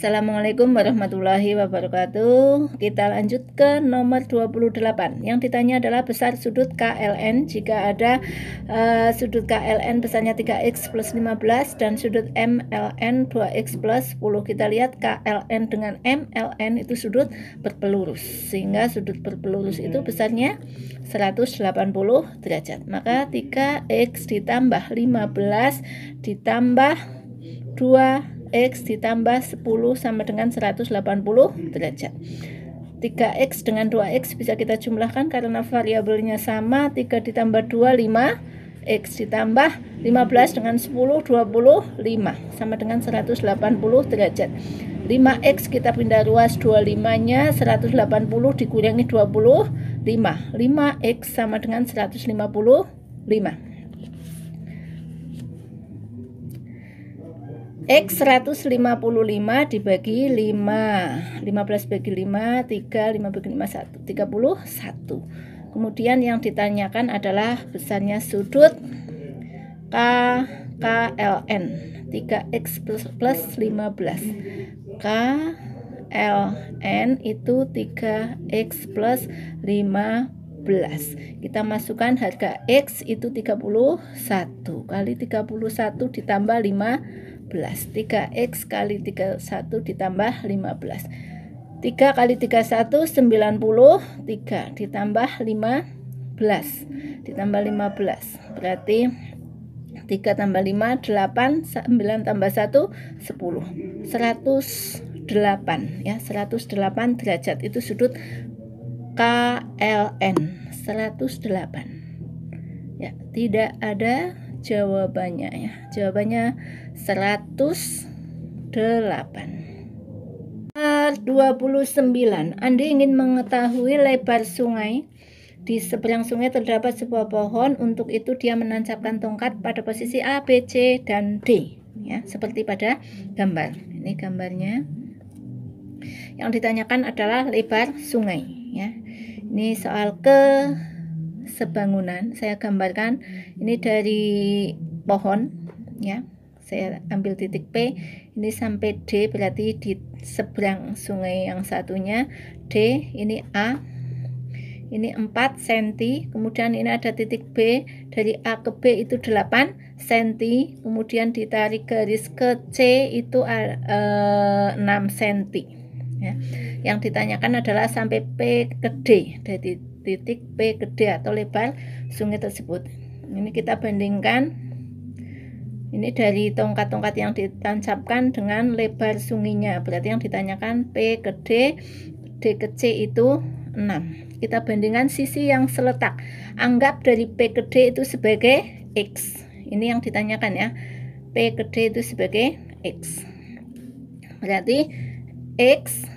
Assalamualaikum warahmatullahi wabarakatuh. Kita lanjut ke nomor 28. Yang ditanya adalah besar sudut KLN jika ada uh, sudut KLN besarnya 3x plus 15 dan sudut MLN 2x plus 10. Kita lihat KLN dengan MLN itu sudut berpelurus. Sehingga sudut berpelurus itu hmm. besarnya 180 derajat. Maka 3x ditambah 15 ditambah 2 X ditambah 10 sama dengan 180 derajat. 3x dengan 2x bisa kita jumlahkan karena variabelnya sama 3 ditambah 2 5 x ditambah 15 dengan 10 25 sama dengan 180 derajat 5x kita pindah ruas 25 nya 180 dikurangi 25 5x sama dengan 155 X 155 dibagi 5 15 bagi 5 3 5 bagi 5 1 31 kemudian yang ditanyakan adalah besarnya sudut K N 3X plus, plus 15 K N itu 3X plus 15 kita masukkan harga X itu 31 kali 31 ditambah 5 3x kali 31 ditambah 15 3 kali 31 93 ditambah 15 ditambah 15 berarti 3 tambah 5 8 9 tambah 1 10 108 ya 108 derajat itu sudut KLN 108 ya tidak ada jawabannya ya. Jawabannya 108. 29. Eh, Anda ingin mengetahui lebar sungai? Di seberang sungai terdapat sebuah pohon. Untuk itu dia menancapkan tongkat pada posisi A, B, C, dan D. Ya, seperti pada gambar. Ini gambarnya. Yang ditanyakan adalah lebar sungai. Ya, ini soal ke sebangunan saya gambarkan ini dari pohon ya saya ambil titik P ini sampai D berarti di seberang sungai yang satunya D ini A ini 4 cm kemudian ini ada titik B dari A ke B itu 8 cm kemudian ditarik garis ke C itu 6 cm e, ya. yang ditanyakan adalah sampai P ke D dari titik P gede atau lebar sungai tersebut. Ini kita bandingkan ini dari tongkat-tongkat yang ditancapkan dengan lebar sungainya. Berarti yang ditanyakan P ke D D ke C itu 6. Kita bandingkan sisi yang seletak. Anggap dari P ke D itu sebagai X. Ini yang ditanyakan ya. P ke D itu sebagai X. Berarti X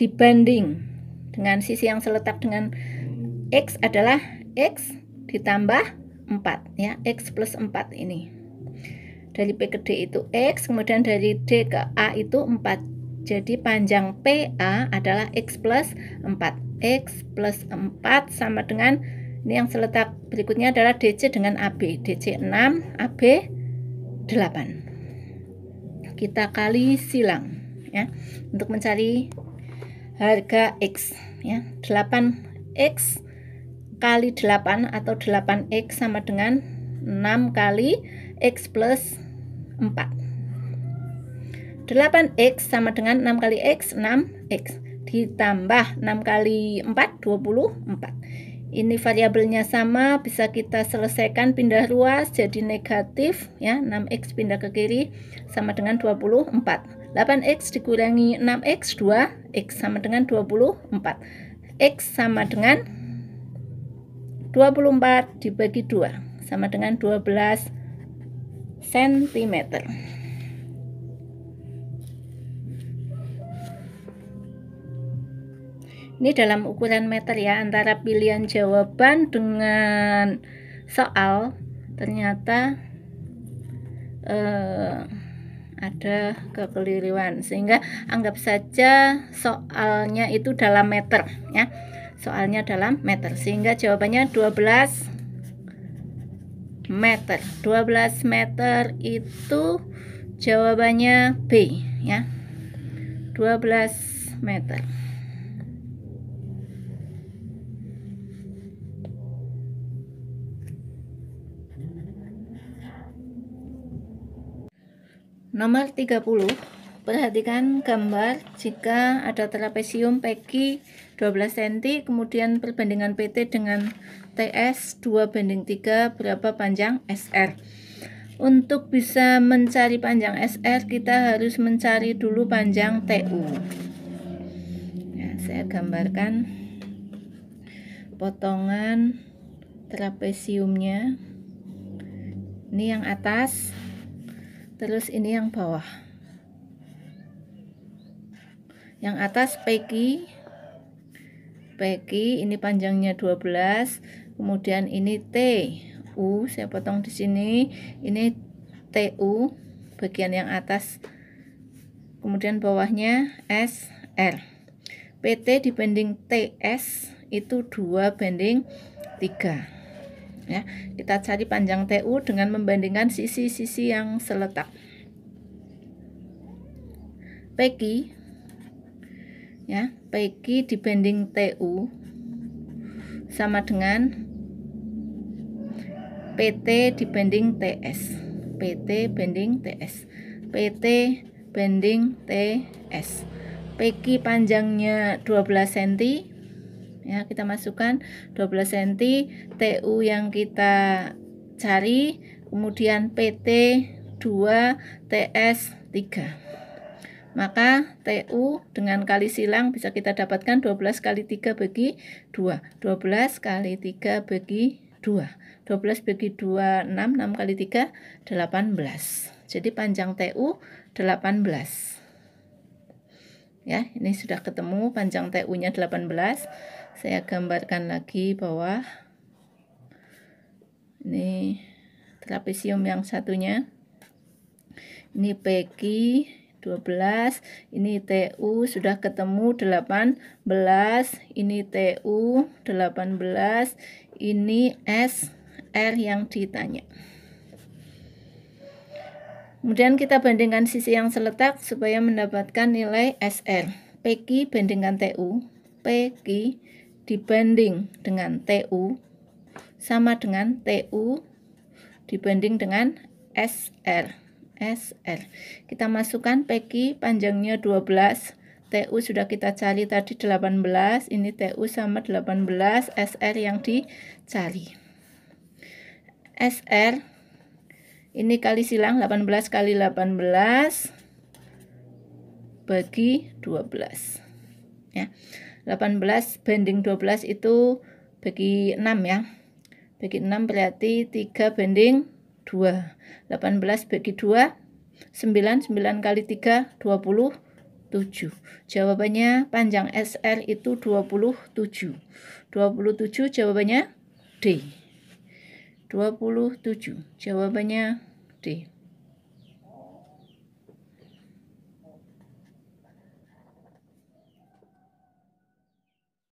dibanding dengan sisi yang seletak dengan X adalah X ditambah 4 ya X plus 4 ini dari P ke D itu X kemudian dari D ke A itu 4 jadi panjang PA adalah X plus 4 X plus 4 sama dengan ini yang seletak berikutnya adalah DC dengan AB DC 6 AB 8 kita kali silang ya untuk mencari harga X ya. 8X kali 8 atau 8X sama dengan 6 kali X plus 4 8X sama dengan 6 kali X 6X ditambah 6 kali 4 24 ini variabelnya sama bisa kita selesaikan pindah ruas jadi negatif ya 6X pindah ke kiri sama dengan 24 8x dikurangi 6x 2x sama dengan 24 x sama dengan 24 dibagi 2 sama dengan 12 cm ini dalam ukuran meter ya antara pilihan jawaban dengan soal ternyata eh, ada kekeliruan sehingga anggap saja soalnya itu dalam meter ya soalnya dalam meter sehingga jawabannya 12 meter 12 meter itu jawabannya B ya 12 meter Nomor 30. Perhatikan gambar jika ada trapesium peki 12 cm, kemudian perbandingan PT dengan TS 2 banding 3, berapa panjang SR. Untuk bisa mencari panjang SR, kita harus mencari dulu panjang TU. Nah, ya, saya gambarkan potongan trapesiumnya. Ini yang atas terus ini yang bawah yang atas Peggy Peggy ini panjangnya 12 kemudian ini T U saya potong di sini ini TU bagian yang atas kemudian bawahnya S R PT dibanding TS itu 2 banding 3 ya. Kita cari panjang TU dengan membandingkan sisi-sisi yang seletak. PQ ya, PQ dibanding TU sama dengan PT dibanding TS. PT banding TS. PT banding TS. PQ panjangnya 12 cm, ya kita masukkan 12 cm TU yang kita cari kemudian PT 2 TS 3 maka TU dengan kali silang bisa kita dapatkan 12 kali 3 bagi 2 12 kali 3 bagi 2 12 bagi 2 6 6 kali 3 18 jadi panjang TU 18 ya ini sudah ketemu panjang TU nya 18 saya gambarkan lagi bawah ini trapesium yang satunya ini Peggy 12 ini TU sudah ketemu 18 ini TU 18 ini S R yang ditanya kemudian kita bandingkan sisi yang seletak supaya mendapatkan nilai SR Peggy bandingkan TU Peggy dibanding dengan TU sama dengan TU dibanding dengan SR. SR. Kita masukkan peki panjangnya 12, TU sudah kita cari tadi 18, ini TU sama 18, SR yang dicari. SR ini kali silang 18 kali 18 bagi 12 ya 18 banding 12 itu bagi 6 ya bagi 6 berarti 3 banding 2 18 bagi 2 9 9 kali 3 20 7. Jawabannya panjang SR itu 27. 27 jawabannya D. 27 jawabannya D.